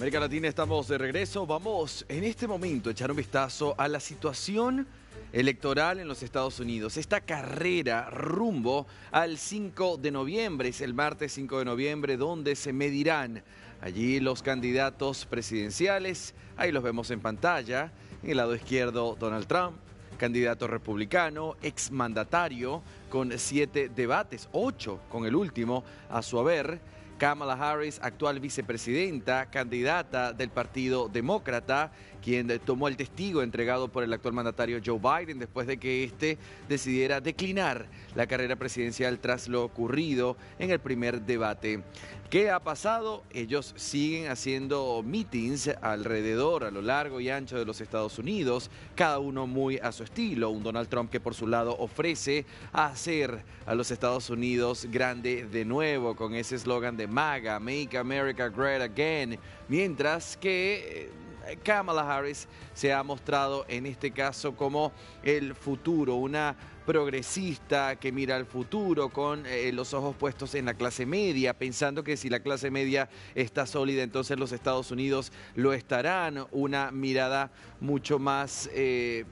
América Latina, estamos de regreso. Vamos en este momento a echar un vistazo a la situación electoral en los Estados Unidos. Esta carrera rumbo al 5 de noviembre, es el martes 5 de noviembre, donde se medirán allí los candidatos presidenciales. Ahí los vemos en pantalla. En el lado izquierdo, Donald Trump, candidato republicano, exmandatario, con siete debates, ocho con el último a su haber. Kamala Harris, actual vicepresidenta, candidata del Partido Demócrata, quien tomó el testigo entregado por el actual mandatario Joe Biden después de que éste decidiera declinar la carrera presidencial tras lo ocurrido en el primer debate. ¿Qué ha pasado? Ellos siguen haciendo meetings alrededor, a lo largo y ancho de los Estados Unidos, cada uno muy a su estilo. Un Donald Trump que por su lado ofrece hacer a los Estados Unidos grande de nuevo con ese eslogan de MAGA, Make America Great Again, mientras que eh, Kamala Harris se ha mostrado en este caso como el futuro, una progresista, que mira al futuro con eh, los ojos puestos en la clase media, pensando que si la clase media está sólida, entonces los Estados Unidos lo estarán, una mirada mucho más eh,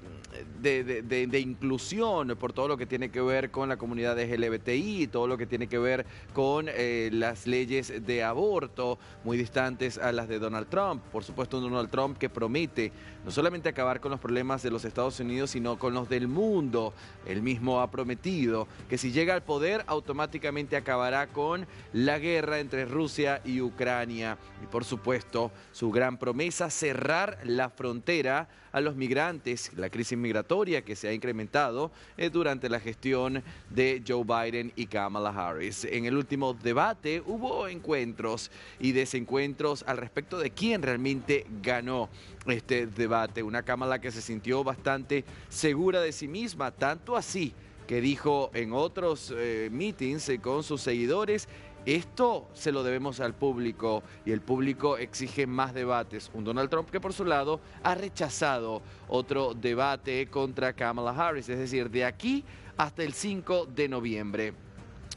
de, inclusión por todo lo que tiene que ver con la comunidad de LGBTI, todo lo que tiene que ver con eh, las leyes de aborto, muy distantes a las de Donald Trump. Por supuesto, Donald Trump que promete no solamente acabar con los problemas de los Estados Unidos, sino con los del mundo. El mismo ha prometido que si llega al poder automáticamente acabará con la guerra entre Rusia y Ucrania. Y por supuesto, su gran promesa, cerrar la frontera a los migrantes, la crisis migratoria que se ha incrementado eh, durante la gestión de Joe Biden y Kamala Harris. En el último debate hubo encuentros y desencuentros al respecto de quién realmente ganó este debate. Una Kamala que se sintió bastante segura de sí misma, tanto así Sí, que dijo en otros eh, meetings eh, con sus seguidores. Esto se lo debemos al público y el público exige más debates. Un Donald Trump que por su lado ha rechazado otro debate contra Kamala Harris, es decir, de aquí hasta el 5 de noviembre.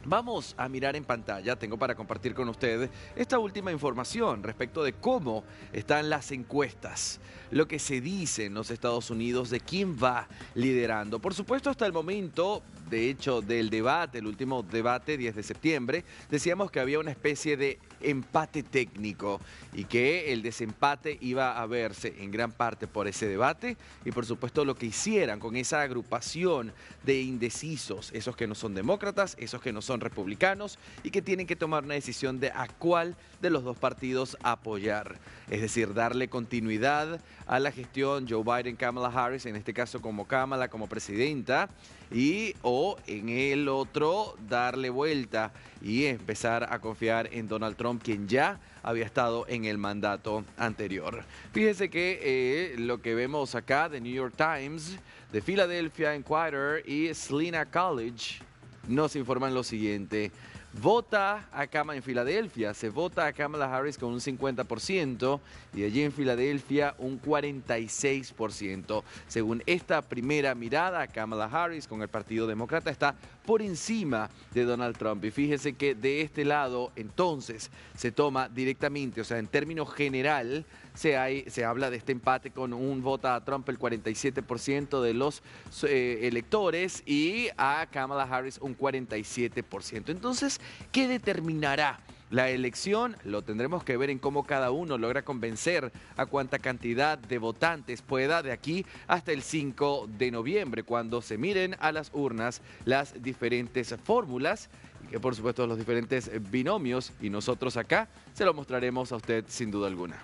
Vamos a mirar en pantalla, tengo para compartir con ustedes esta última información respecto de cómo están las encuestas, lo que se dice en los Estados Unidos de quién va liderando. Por supuesto, hasta el momento, de hecho, del debate, el último debate, 10 de septiembre, decíamos que había una especie de empate técnico y que el desempate iba a verse en gran parte por ese debate y por supuesto lo que hicieran con esa agrupación de indecisos, esos que no son demócratas, esos que no son son republicanos y que tienen que tomar una decisión de a cuál de los dos partidos apoyar. Es decir, darle continuidad a la gestión Joe Biden, Kamala Harris, en este caso como Kamala, como presidenta, y o en el otro darle vuelta y empezar a confiar en Donald Trump, quien ya había estado en el mandato anterior. Fíjese que eh, lo que vemos acá de New York Times, de Philadelphia Inquirer y Slina College nos informan lo siguiente vota a Kamala en Filadelfia, se vota a Kamala Harris con un 50% y allí en Filadelfia un 46%. Según esta primera mirada, Kamala Harris con el Partido Demócrata está por encima de Donald Trump. Y fíjese que de este lado entonces se toma directamente, o sea, en términos general, se, hay, se habla de este empate con un voto a Trump el 47% de los eh, electores y a Kamala Harris un 47%. Entonces, ¿Qué determinará? La elección lo tendremos que ver en cómo cada uno logra convencer a cuánta cantidad de votantes pueda de aquí hasta el 5 de noviembre, cuando se miren a las urnas las diferentes fórmulas y que por supuesto los diferentes binomios y nosotros acá se lo mostraremos a usted sin duda alguna.